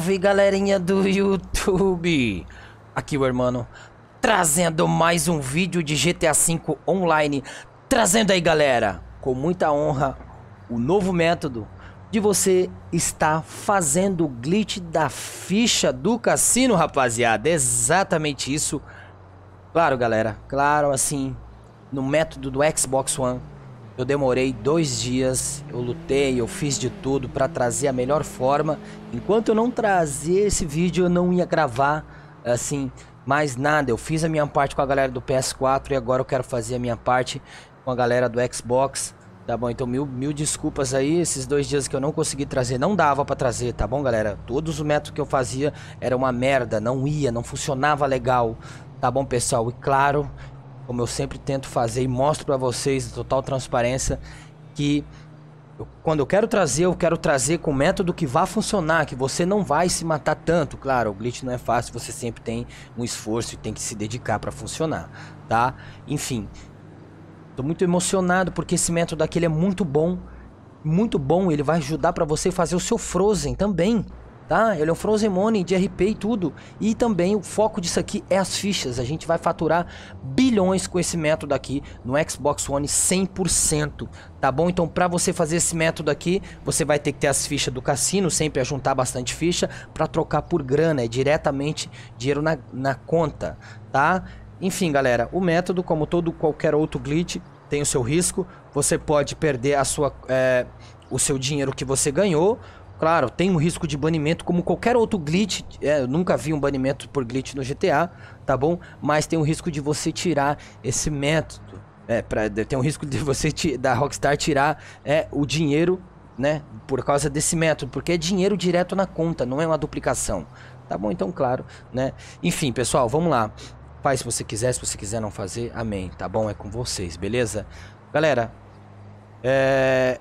Salve galerinha do YouTube! Aqui o irmão trazendo mais um vídeo de GTA V online. Trazendo aí galera, com muita honra, o novo método de você estar fazendo o glitch da ficha do cassino, rapaziada. Exatamente isso. Claro galera, claro assim, no método do Xbox One eu demorei dois dias, eu lutei, eu fiz de tudo para trazer a melhor forma. Enquanto eu não trazia esse vídeo, eu não ia gravar assim mais nada. Eu fiz a minha parte com a galera do PS4 e agora eu quero fazer a minha parte com a galera do Xbox. Tá bom, então mil, mil desculpas aí, esses dois dias que eu não consegui trazer, não dava para trazer, tá bom, galera? Todos os métodos que eu fazia era uma merda, não ia, não funcionava legal, tá bom, pessoal? E claro, como eu sempre tento fazer e mostro para vocês, total transparência, que eu, quando eu quero trazer, eu quero trazer com um método que vá funcionar, que você não vai se matar tanto. Claro, o glitch não é fácil, você sempre tem um esforço e tem que se dedicar para funcionar, tá? Enfim, tô muito emocionado porque esse método aqui é muito bom, muito bom, ele vai ajudar para você fazer o seu Frozen também tá? Ele é um frozen money de RP e tudo. E também o foco disso aqui é as fichas. A gente vai faturar bilhões com esse método aqui no Xbox One 100%, tá bom? Então para você fazer esse método aqui, você vai ter que ter as fichas do cassino, sempre a juntar bastante ficha para trocar por grana, é diretamente dinheiro na, na conta, tá? Enfim, galera, o método, como todo qualquer outro glitch, tem o seu risco. Você pode perder a sua, é, o seu dinheiro que você ganhou, Claro, tem um risco de banimento como qualquer outro glitch. É, eu nunca vi um banimento por glitch no GTA, tá bom? Mas tem um risco de você tirar esse método. É, pra, tem um risco de você da Rockstar tirar é, o dinheiro, né? Por causa desse método, porque é dinheiro direto na conta, não é uma duplicação. Tá bom, então, claro, né? Enfim, pessoal, vamos lá. Faz se você quiser, se você quiser não fazer, amém. Tá bom? É com vocês, beleza? Galera, é,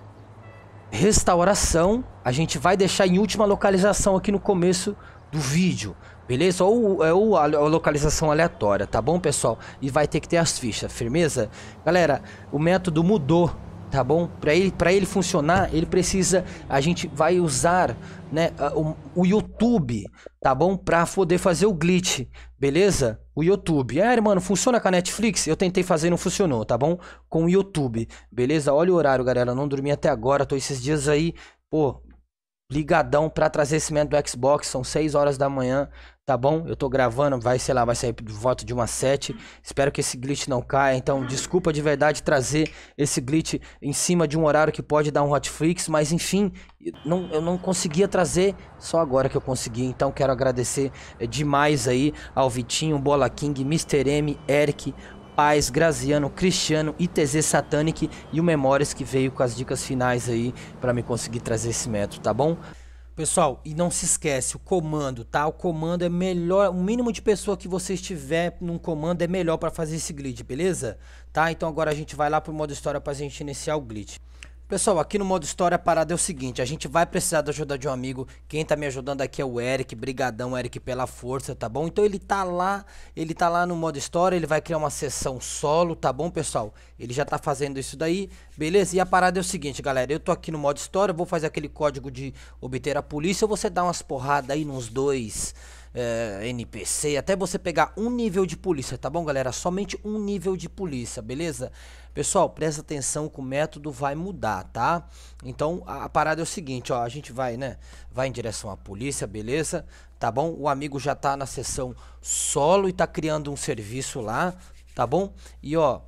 restauração, a gente vai deixar em última localização aqui no começo do vídeo, beleza? Ou, ou é a, a localização aleatória, tá bom, pessoal? E vai ter que ter as fichas, firmeza? Galera, o método mudou, tá bom? Para ele, pra ele funcionar, ele precisa, a gente vai usar né, o, o YouTube, tá bom? Para poder fazer o glitch, Beleza? O YouTube. É, mano, funciona com a Netflix? Eu tentei fazer e não funcionou, tá bom? Com o YouTube. Beleza? Olha o horário, galera. Eu não dormi até agora. Tô esses dias aí, pô, ligadão pra trazer esse método do Xbox. São 6 horas da manhã tá bom? Eu tô gravando, vai, sei lá, vai sair por volta de uma 7. Espero que esse glitch não caia. Então, desculpa de verdade trazer esse glitch em cima de um horário que pode dar um hotfix, mas enfim, não, eu não conseguia trazer, só agora que eu consegui. Então, quero agradecer eh, demais aí ao Vitinho, Bola King, Mr. M, Eric, Paz, Graziano, Cristiano, ITZ Satanic e o Memórias que veio com as dicas finais aí para me conseguir trazer esse método, tá bom? Pessoal, e não se esquece, o comando, tá? O comando é melhor, o mínimo de pessoa que você estiver num comando é melhor para fazer esse glitch, beleza? Tá? Então agora a gente vai lá pro modo história pra gente iniciar o glitch. Pessoal, aqui no modo história a parada é o seguinte, a gente vai precisar da ajuda de um amigo, quem tá me ajudando aqui é o Eric, brigadão Eric pela força, tá bom? Então ele tá lá, ele tá lá no modo história, ele vai criar uma sessão solo, tá bom pessoal? Ele já tá fazendo isso daí, beleza? E a parada é o seguinte galera, eu tô aqui no modo história, vou fazer aquele código de obter a polícia, eu você dá umas porradas aí nos dois é, eh, NPC, até você pegar um nível de polícia, tá bom, galera? Somente um nível de polícia, beleza? Pessoal, presta atenção que o método vai mudar, tá? Então, a, a parada é o seguinte, ó, a gente vai, né, vai em direção à polícia, beleza? Tá bom? O amigo já tá na sessão solo e tá criando um serviço lá, tá bom? E, ó,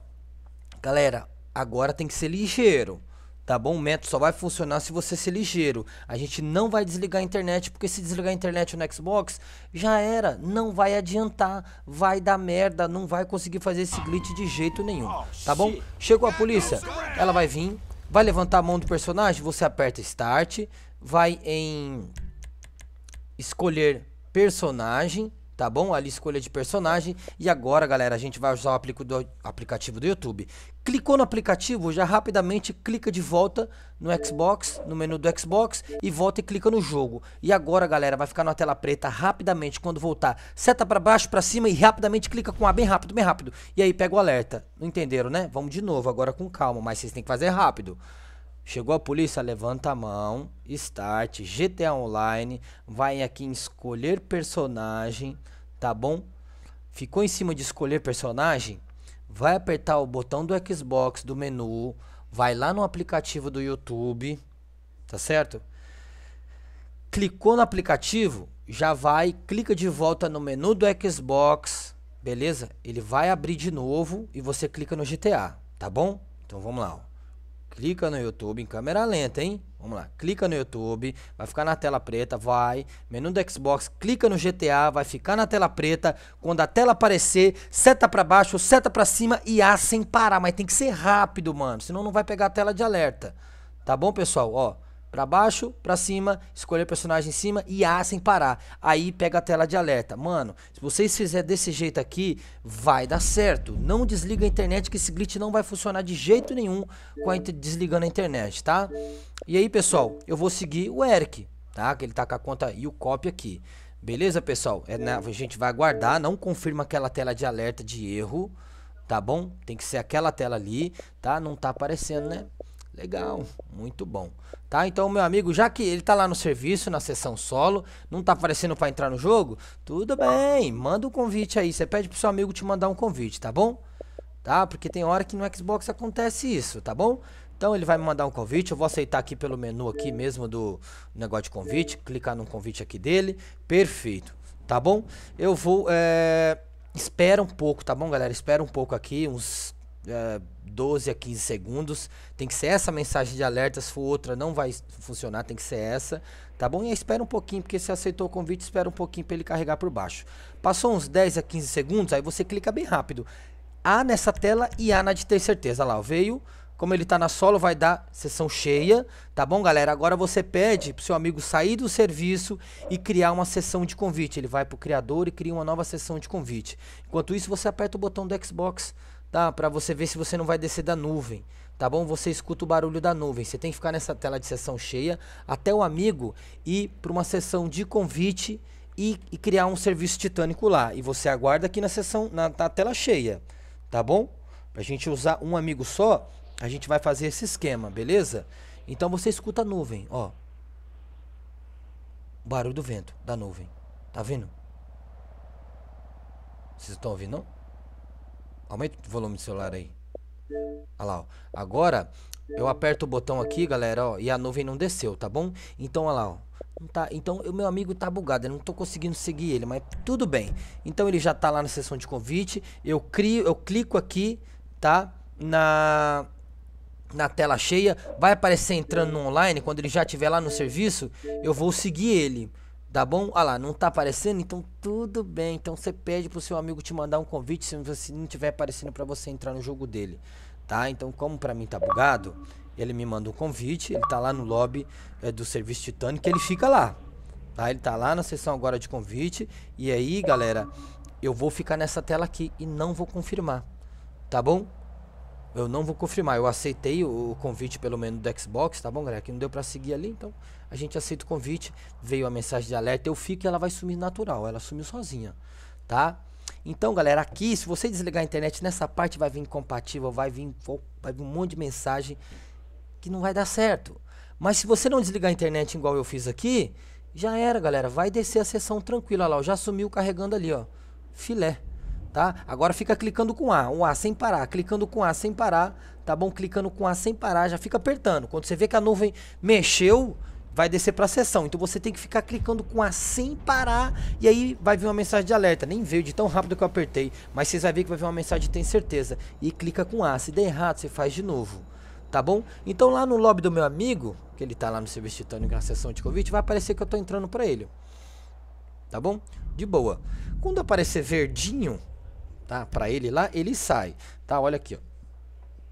galera, agora tem que ser ligeiro tá bom? O método só vai funcionar se você ser ligeiro. A gente não vai desligar a internet, porque se desligar a internet no Xbox, já era, não vai adiantar, vai dar merda, não vai conseguir fazer esse glitch de jeito nenhum, oh, tá bom? Chegou a polícia, ela vai vir, vai levantar a mão do personagem, você aperta Start, vai em escolher personagem, tá bom? Ali escolha de personagem. E agora, galera, a gente vai usar o do, aplicativo do YouTube. Clicou no aplicativo, já rapidamente clica de volta no Xbox, no menu do Xbox e volta e clica no jogo. E agora, galera, vai ficar na tela preta rapidamente quando voltar. Seta para baixo, para cima e rapidamente clica com A bem rápido, bem rápido. E aí pega o alerta. Não entenderam, né? Vamos de novo, agora com calma, mas vocês têm que fazer rápido. Chegou a polícia, levanta a mão, start, GTA Online, vai aqui em escolher personagem, tá bom? Ficou em cima de escolher personagem? Vai apertar o botão do Xbox do menu, vai lá no aplicativo do YouTube, tá certo? Clicou no aplicativo, já vai, clica de volta no menu do Xbox, beleza? Ele vai abrir de novo e você clica no GTA, tá bom? Então vamos lá, ó. clica no YouTube em câmera lenta, hein? Vamos lá, clica no YouTube, vai ficar na tela preta, vai, menu do Xbox, clica no GTA, vai ficar na tela preta, quando a tela aparecer, seta para baixo, seta para cima e A sem parar, mas tem que ser rápido, mano, senão não vai pegar a tela de alerta. Tá bom, pessoal? Ó, para baixo, para cima, escolher personagem em cima e A sem parar. Aí pega a tela de alerta. Mano, se vocês fizerem desse jeito aqui, vai dar certo. Não desliga a internet que esse glitch não vai funcionar de jeito nenhum com a desligando a internet, tá? E aí, pessoal, eu vou seguir o Eric, tá? Que ele tá com a conta e o copy aqui. Beleza, pessoal? É, né? A gente vai aguardar, não confirma aquela tela de alerta de erro, tá bom? Tem que ser aquela tela ali, tá? Não tá aparecendo, né? Legal, muito bom. Tá? Então, meu amigo, já que ele tá lá no serviço, na sessão solo, não tá aparecendo para entrar no jogo, tudo bem, manda o um convite aí. Você pede pro seu amigo te mandar um convite, tá bom? Tá? Porque tem hora que no Xbox acontece isso, tá bom? Então ele vai me mandar um convite, eu vou aceitar aqui pelo menu aqui mesmo do negócio de convite, clicar no convite aqui dele, perfeito, tá bom? Eu vou, é... espera um pouco, tá bom galera? Espera um pouco aqui, uns é, 12 a 15 segundos. Tem que ser essa mensagem de alerta. Se for outra, não vai funcionar. Tem que ser essa. Tá bom? E espera um pouquinho, porque se aceitou o convite, espera um pouquinho para ele carregar por baixo. Passou uns 10 a 15 segundos, aí você clica bem rápido. A nessa tela e A na de ter certeza. Lá, veio. Como ele está na solo, vai dar sessão cheia, tá bom, galera? Agora você pede pro seu amigo sair do serviço e criar uma sessão de convite. Ele vai pro criador e cria uma nova sessão de convite. Enquanto isso, você aperta o botão do Xbox tá? Para você ver se você não vai descer da nuvem, tá bom? Você escuta o barulho da nuvem. Você tem que ficar nessa tela de sessão cheia até o amigo ir para uma sessão de convite e, e, criar um serviço titânico lá. E você aguarda aqui na sessão na, na tela cheia, tá bom? Para a gente usar um amigo só, a gente vai fazer esse esquema, beleza? Então você escuta a nuvem, ó. O barulho do vento, da nuvem. Tá vendo? Vocês estão ouvindo, não? Aumenta o volume do celular aí. Olha lá, ó. Agora, eu aperto o botão aqui, galera, ó, e a nuvem não desceu, tá bom? Então, olha lá, ó. Tá, então o meu amigo tá bugado, eu não tô conseguindo seguir ele, mas tudo bem. Então ele já tá lá na sessão de convite, eu crio, eu clico aqui, tá? Na na tela cheia, vai aparecer entrando no online, quando ele já estiver lá no serviço, eu vou seguir ele. Tá bom? olha lá, não tá aparecendo? Então tudo bem. Então você pede pro seu amigo te mandar um convite se você não tiver aparecendo para você entrar no jogo dele. Tá? Então, como pra mim tá bugado, ele me manda um convite. Ele tá lá no lobby é, do serviço Titanic. Ele fica lá. Tá? Ele tá lá na sessão agora de convite. E aí, galera, eu vou ficar nessa tela aqui e não vou confirmar. Tá bom? eu não vou confirmar. Eu aceitei o convite, pelo menos, do Xbox, tá bom, galera? Que não deu pra seguir ali, então a gente aceita o convite. Veio a mensagem de alerta, eu fico e ela vai sumir natural. Ela sumiu sozinha, tá? Então, galera, aqui, se você desligar a internet, nessa parte vai vir incompatível, vai vir, vai vir um monte de mensagem que não vai dar certo. Mas se você não desligar a internet igual eu fiz aqui, já era, galera. Vai descer a sessão tranquila lá, Já sumiu carregando ali, ó. Filé tá? Agora fica clicando com A, um A sem parar, clicando com A sem parar, tá bom? Clicando com A sem parar, já fica apertando. Quando você vê que a nuvem mexeu, vai descer para a sessão. Então você tem que ficar clicando com A sem parar e aí vai vir uma mensagem de alerta. Nem veio de tão rápido que eu apertei, mas vocês vão ver que vai vir uma mensagem, tem certeza. E clica com A, se der errado, você faz de novo. Tá bom? Então lá no lobby do meu amigo, que ele tá lá no serviço titânico na sessão de convite, vai aparecer que eu tô entrando para ele. Tá bom? De boa. Quando aparecer verdinho, tá? Para ele lá, ele sai, tá? Olha aqui, ó.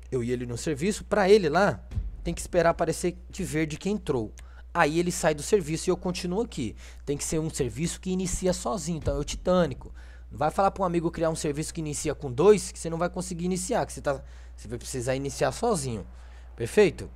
Eu e ele no serviço, para ele lá, tem que esperar aparecer de verde que entrou. Aí ele sai do serviço e eu continuo aqui. Tem que ser um serviço que inicia sozinho, então é o titânico. Não vai falar para um amigo criar um serviço que inicia com dois, que você não vai conseguir iniciar, que você tá, você vai precisar iniciar sozinho. Perfeito?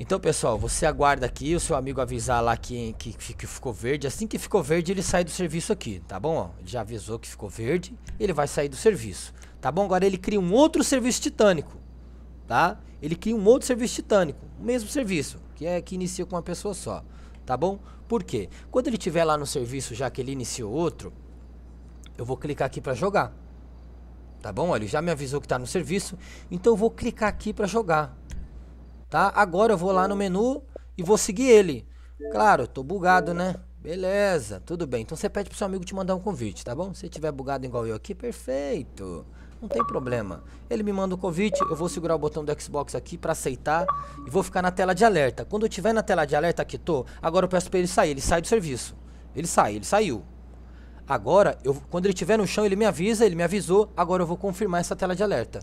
Então, pessoal, você aguarda aqui o seu amigo avisar lá que, que, que, ficou verde. Assim que ficou verde, ele sai do serviço aqui, tá bom? Ele já avisou que ficou verde, ele vai sair do serviço, tá bom? Agora ele cria um outro serviço titânico, tá? Ele cria um outro serviço titânico, o mesmo serviço, que é que inicia com uma pessoa só, tá bom? Por quê? Quando ele tiver lá no serviço, já que ele iniciou outro, eu vou clicar aqui para jogar. Tá bom? Ele já me avisou que está no serviço, então eu vou clicar aqui para jogar tá? Agora eu vou lá no menu e vou seguir ele. Claro, tô bugado, né? Beleza, tudo bem. Então você pede pro seu amigo te mandar um convite, tá bom? Se tiver bugado igual eu aqui, perfeito. Não tem problema. Ele me manda o um convite, eu vou segurar o botão do Xbox aqui para aceitar e vou ficar na tela de alerta. Quando eu tiver na tela de alerta que tô, agora eu peço para ele sair, ele sai do serviço. Ele sai, ele saiu. Agora, eu, quando ele estiver no chão, ele me avisa, ele me avisou, agora eu vou confirmar essa tela de alerta.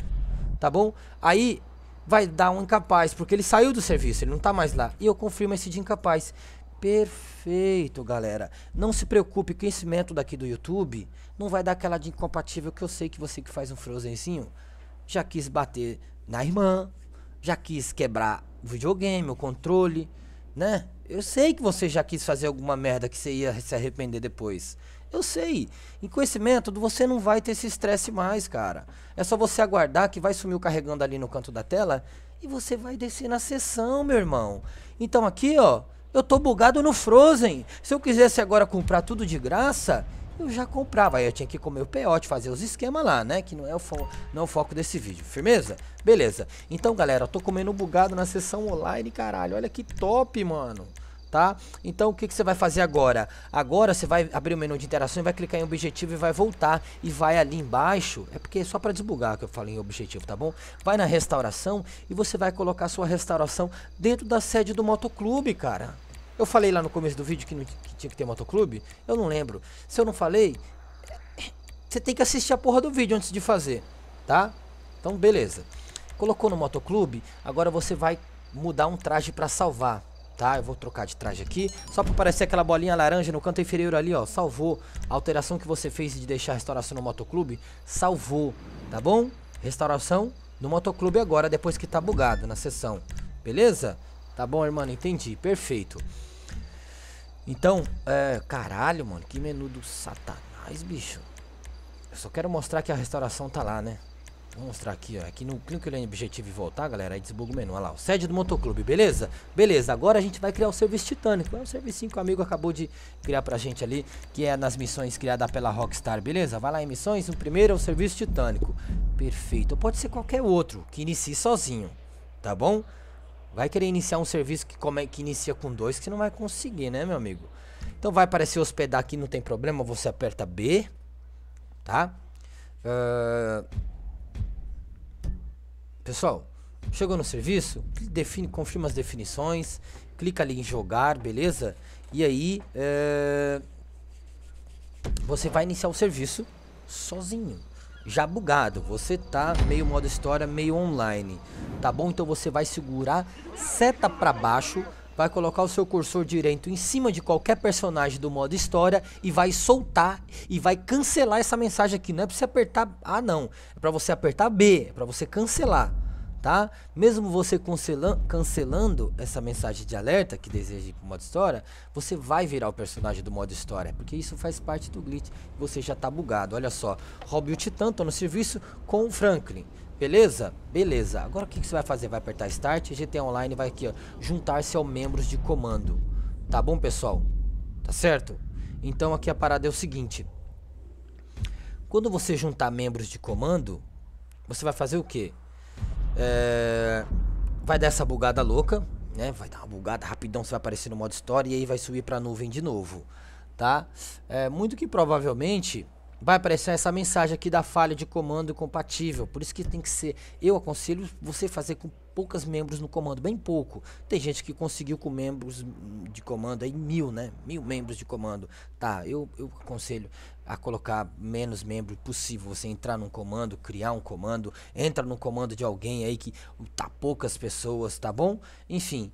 Tá bom? Aí vai dar um incapaz, porque ele saiu do serviço, ele não está mais lá. E eu confirmo esse de incapaz. Perfeito, galera. Não se preocupe, esse conhecimento daqui do YouTube não vai dar aquela de incompatível que eu sei que você que faz um Frozenzinho já quis bater na irmã, já quis quebrar o videogame, o controle, né? Eu sei que você já quis fazer alguma merda que você ia se arrepender depois. Eu sei. E com esse método você não vai ter esse estresse mais, cara. É só você aguardar que vai sumir o carregando ali no canto da tela e você vai descer na sessão, meu irmão. Então aqui, ó, eu tô bugado no Frozen. Se eu quisesse agora comprar tudo de graça, eu já comprava. Aí eu tinha que comer o peote, fazer os esquemas lá, né? Que não é, o não é o foco desse vídeo. Firmeza? Beleza. Então, galera, eu tô comendo bugado na sessão online, caralho. Olha que top, mano. Tá? Então o que, que você vai fazer agora? Agora você vai abrir o menu de interação e vai clicar em objetivo e vai voltar e vai ali embaixo, é porque é só para desbugar que eu falei em objetivo, tá bom? Vai na restauração e você vai colocar sua restauração dentro da sede do motoclube, cara. Eu falei lá no começo do vídeo que, não, que tinha que ter motoclube? Eu não lembro. Se eu não falei, você tem que assistir a porra do vídeo antes de fazer, tá? Então, beleza. Colocou no motoclube, agora você vai mudar um traje para salvar, tá? Eu vou trocar de traje aqui, só para aparecer aquela bolinha laranja no canto inferior ali, ó. Salvou. A alteração que você fez de deixar a restauração no motoclube, salvou, tá bom? Restauração no motoclube agora, depois que tá bugado na sessão, beleza? Tá bom, irmão? Entendi. Perfeito. Então, é, caralho, mano, que menu do satanás, bicho. Eu só quero mostrar que a restauração tá lá, né? Vou mostrar aqui, ó. Aqui no clique no objetivo e voltar, galera, aí desbuga o menu. Olha lá, o sede do motoclube, beleza? Beleza, agora a gente vai criar o serviço titânico. É um serviço que o amigo acabou de criar pra gente ali, que é nas missões criadas pela Rockstar, beleza? Vai lá em missões, o primeiro é o serviço titânico. Perfeito. Ou pode ser qualquer outro, que inicie sozinho, tá bom? Vai querer iniciar um serviço que, é que inicia com dois que não vai conseguir, né, meu amigo? Então vai aparecer hospedar aqui, não tem problema, você aperta B, tá? Uh... Pessoal, chegou no serviço, define, confirma as definições, clica ali em jogar, beleza? E aí uh... você vai iniciar o serviço sozinho já bugado. Você tá meio modo história, meio online, tá bom? Então você vai segurar seta para baixo, vai colocar o seu cursor direito em cima de qualquer personagem do modo história e vai soltar e vai cancelar essa mensagem aqui. Não é para você apertar A, não. É para você apertar B, é para você cancelar tá? Mesmo você cancelando, essa mensagem de alerta que deseja ir pro modo história, você vai virar o personagem do modo história, porque isso faz parte do glitch. Você já tá bugado. Olha só, Rob o Titã estão no serviço com o Franklin. Beleza? Beleza. Agora o que, que, você vai fazer? Vai apertar Start GTA Online vai aqui, ó, juntar-se ao membros de comando. Tá bom, pessoal? Tá certo? Então aqui a parada é o seguinte. Quando você juntar membros de comando, você vai fazer o quê? É, vai dar essa bugada louca, né? Vai dar uma bugada rapidão, você vai aparecer no modo história e aí vai subir para a nuvem de novo, tá? É, muito que provavelmente vai aparecer essa mensagem aqui da falha de comando compatível. Por isso que tem que ser, eu aconselho você fazer com poucas membros no comando, bem pouco. Tem gente que conseguiu com membros de comando aí mil, né? Mil membros de comando. Tá, eu, eu aconselho a colocar menos membro possível, você entrar num comando, criar um comando, entra no comando de alguém aí que tá poucas pessoas, tá bom? Enfim,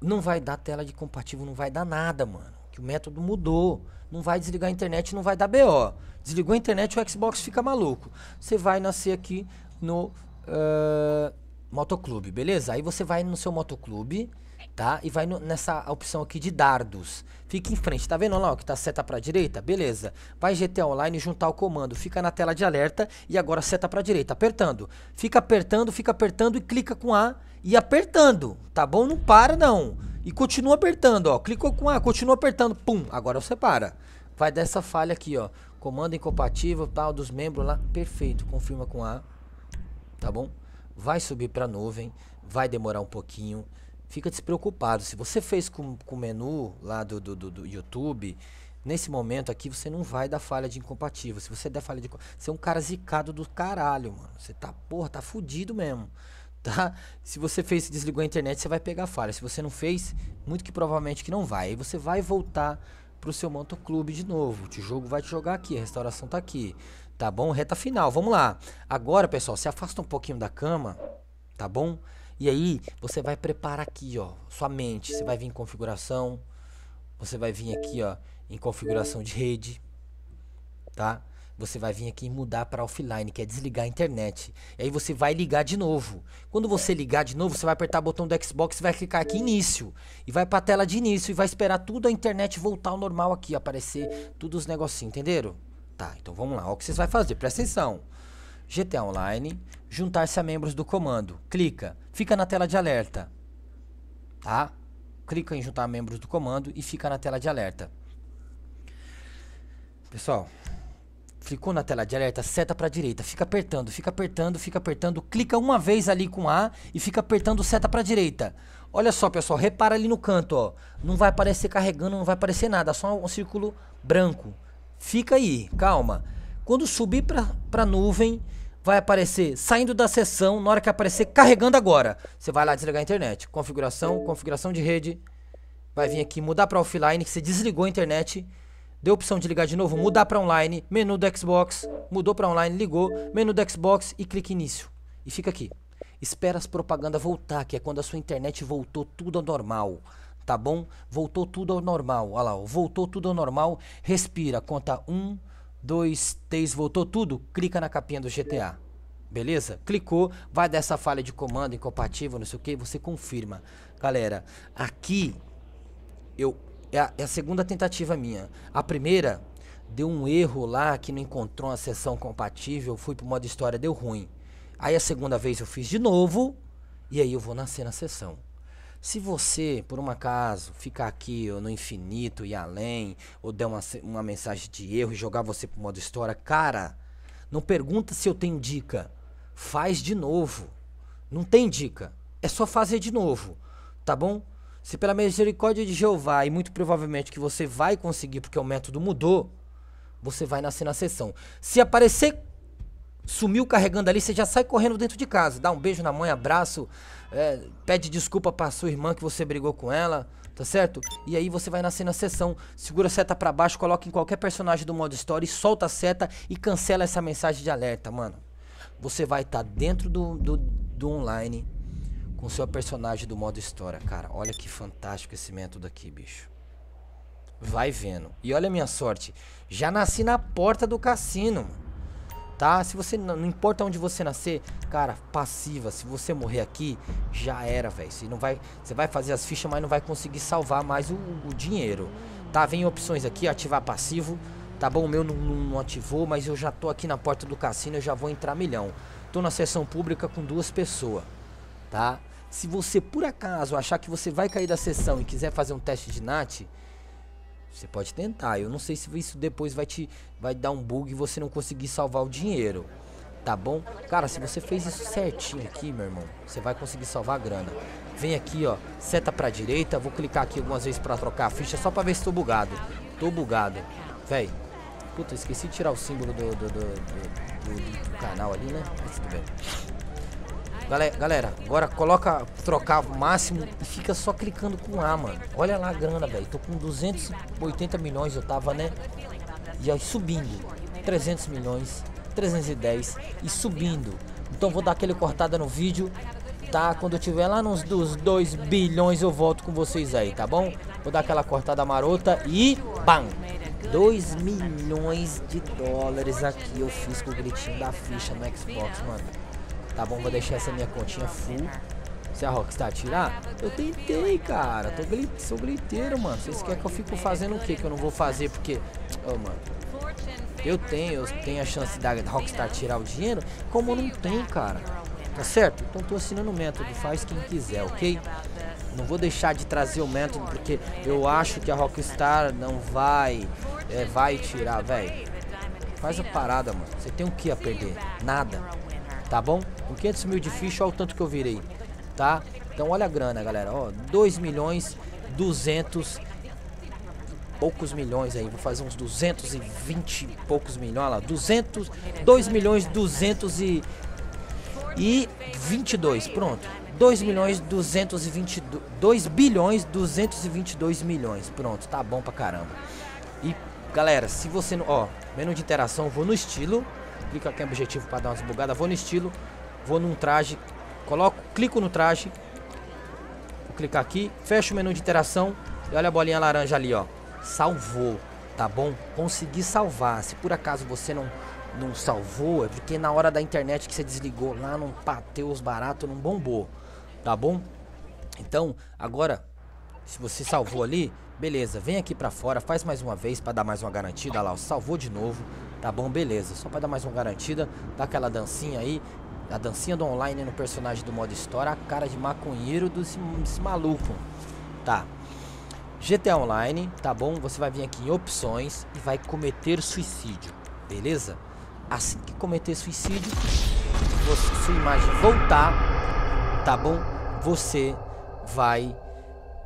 não vai dar tela de compatível, não vai dar nada, mano. Que o método mudou. Não vai desligar a internet, não vai dar BO. Desligou a internet, o Xbox fica maluco. Você vai nascer aqui no uh, motoclube, beleza? Aí você vai no seu motoclube tá? E vai no, nessa opção aqui de dardos. Fica em frente, tá vendo lá ó, que tá seta para direita? Beleza. Vai GTA Online juntar o comando, fica na tela de alerta e agora seta para direita, apertando. Fica apertando, fica apertando e clica com A e apertando, tá bom? Não para não. E continua apertando, ó. Clicou com A, continua apertando, pum, agora você para. Vai dessa falha aqui, ó. Comando incompatível, tal, dos membros lá. Perfeito, confirma com A. Tá bom? Vai subir para nuvem, vai demorar um pouquinho fica despreocupado. Se você fez com, com o menu lá do, do, do, do YouTube, nesse momento aqui você não vai dar falha de incompatível. Se você der falha de você é um cara zicado do caralho, mano. Você tá, porra, tá fudido mesmo. Tá? Se você fez, desligou a internet, você vai pegar falha. Se você não fez, muito que provavelmente que não vai. Aí você vai voltar pro seu motoclube de novo. O jogo vai te jogar aqui, a restauração tá aqui. Tá bom? Reta final, vamos lá. Agora, pessoal, se afasta um pouquinho da cama, tá bom? E aí você vai preparar aqui, ó, sua mente. Você vai vir em configuração. Você vai vir aqui, ó, em configuração de rede, tá? Você vai vir aqui e mudar para offline, que é desligar a internet. E aí você vai ligar de novo. Quando você ligar de novo, você vai apertar o botão do Xbox e vai clicar aqui início. E vai para a tela de início e vai esperar tudo a internet voltar ao normal aqui, aparecer todos os negocinhos, entenderam? Tá, então vamos lá. Olha o que vocês vão fazer? Presta atenção. GTA Online, juntar-se a membros do comando. Clica, fica na tela de alerta, tá? Clica em juntar membros do comando e fica na tela de alerta. Pessoal, clicou na tela de alerta, seta para direita, fica apertando, fica apertando, fica apertando, clica uma vez ali com A e fica apertando seta para direita. Olha só, pessoal, repara ali no canto, ó. Não vai aparecer carregando, não vai aparecer nada, só um círculo branco. Fica aí, calma. Quando subir para nuvem, vai aparecer saindo da sessão, na hora que aparecer carregando agora. Você vai lá desligar a internet. Configuração, configuração de rede. Vai vir aqui mudar para offline, que você desligou a internet. Deu a opção de ligar de novo, mudar para online, menu do Xbox, mudou para online, ligou, menu do Xbox e clique início. E fica aqui. Espera as propagandas voltar, que é quando a sua internet voltou tudo ao normal tá bom? Voltou tudo ao normal. Olha lá, voltou tudo ao normal. Respira, conta um, 2, 3, voltou tudo, clica na capinha do GTA. Beleza? Clicou, vai dessa falha de comando incompatível, não sei o que, você confirma. Galera, aqui eu é a, é a, segunda tentativa minha. A primeira deu um erro lá que não encontrou a sessão compatível, fui pro modo história, deu ruim. Aí a segunda vez eu fiz de novo e aí eu vou nascer na sessão. Se você, por um acaso, ficar aqui ou no infinito e além, ou der uma, uma mensagem de erro e jogar você pro modo história, cara, não pergunta se eu tenho dica. Faz de novo. Não tem dica. É só fazer de novo. Tá bom? Se pela misericórdia de Jeová, e muito provavelmente que você vai conseguir porque o método mudou, você vai nascer na sessão. Se aparecer, sumiu carregando ali, você já sai correndo dentro de casa. Dá um beijo na mãe, abraço é, pede desculpa pra sua irmã que você brigou com ela, tá certo? E aí você vai nascer na sessão, segura a seta para baixo, coloca em qualquer personagem do modo story, solta a seta e cancela essa mensagem de alerta, mano. Você vai estar tá dentro do, do, do online com seu personagem do modo história, cara. Olha que fantástico esse método aqui, bicho. Vai vendo. E olha a minha sorte. Já nasci na porta do cassino, mano tá? Se você não, importa onde você nascer, cara, passiva, se você morrer aqui, já era, velho. Você não vai, você vai fazer as fichas, mas não vai conseguir salvar mais o, o dinheiro. Tá, vem opções aqui, ativar passivo. Tá bom, o meu não, não, ativou, mas eu já tô aqui na porta do cassino, eu já vou entrar milhão. Tô na sessão pública com duas pessoas, tá? Se você por acaso achar que você vai cair da sessão e quiser fazer um teste de NAT, você pode tentar. Eu não sei se isso depois vai te vai dar um bug e você não conseguir salvar o dinheiro. Tá bom? Cara, se você fez isso certinho aqui, meu irmão, você vai conseguir salvar a grana. Vem aqui, ó, seta pra direita. Vou clicar aqui algumas vezes pra trocar a ficha só pra ver se tô bugado. Tô bugado. Véi. Puta, esqueci de tirar o símbolo do, do, do, do canal ali, né? Mas tudo bem. Galera, galera, agora coloca trocar máximo e fica só clicando com A, mano. Olha lá a grana, velho. Tô com 280 milhões, eu tava, né? E aí subindo. 300 milhões, 310 e subindo. Então vou dar aquele cortada no vídeo, tá? Quando eu tiver lá nos dos 2 bilhões eu volto com vocês aí, tá bom? Vou dar aquela cortada marota e... BAM! 2 milhões de dólares aqui eu fiz com o gritinho da ficha no Xbox, mano. Tá bom, vou deixar essa minha continha full. Se é a Rockstar tirar, eu tentei, cara. Tô glit, sou gliteiro, mano. Vocês querem que eu fico fazendo o que que eu não vou fazer? Porque, oh, mano, eu tenho, eu tenho a chance da Rockstar tirar o dinheiro, como não tem, cara. Tá certo? Então tô assinando o método, faz quem quiser, ok? Não vou deixar de trazer o método porque eu acho que a Rockstar não vai, é, vai tirar, velho. Faz a parada, mano. Você tem o que a perder? Nada tá bom? Com 500 mil de ficha, olha o tanto que eu virei, tá? Então olha a grana, galera, ó, 2 milhões 200 poucos milhões aí, vou fazer uns 220 e poucos milhões, olha lá, 200, 2 milhões 200 e, e 22, pronto. 2 milhões 222, 2 bilhões 222 milhões, pronto, tá bom pra caramba. E galera, se você não, ó, menu de interação, vou no estilo, clico aqui em é objetivo para dar umas bugadas. Vou no estilo, vou num traje, coloco, clico no traje. Vou clicar aqui, fecho o menu de interação e olha a bolinha laranja ali, ó. Salvou, tá bom? Consegui salvar. Se por acaso você não não salvou, é porque na hora da internet que você desligou lá não bateu os baratos, não bombou, tá bom? Então, agora se você salvou ali, beleza, vem aqui pra fora, faz mais uma vez pra dar mais uma garantida. Olha lá, salvou de novo. Tá bom, beleza. Só para dar mais uma garantida, dá aquela dancinha aí. A dancinha do online no personagem do modo história, a cara de maconheiro desse, desse maluco. Tá. GTA Online, tá bom? Você vai vir aqui em opções e vai cometer suicídio, beleza? Assim que cometer suicídio, você, sua imagem voltar, tá bom? Você vai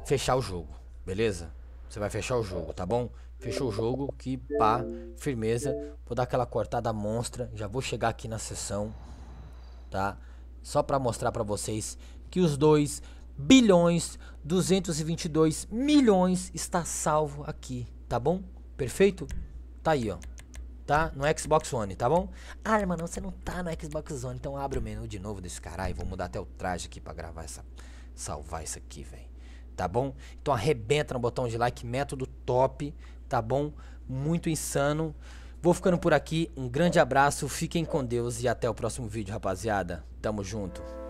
fechar o jogo, beleza? Você vai fechar o jogo, tá bom? Fechou o jogo, que pá, firmeza. Vou dar aquela cortada monstra, já vou chegar aqui na sessão, tá? Só para mostrar para vocês que os dois bilhões 222 milhões está salvo aqui, tá bom? Perfeito? Tá aí, ó. Tá? No Xbox One, tá bom? Ah, irmão, você não tá no Xbox One, então abre o menu de novo desse caralho. Vou mudar até o traje aqui pra gravar essa. Salvar isso aqui, velho. Tá bom? Então arrebenta no botão de like, método top tá bom? Muito insano. Vou ficando por aqui. Um grande abraço, fiquem com Deus e até o próximo vídeo, rapaziada. Tamo junto.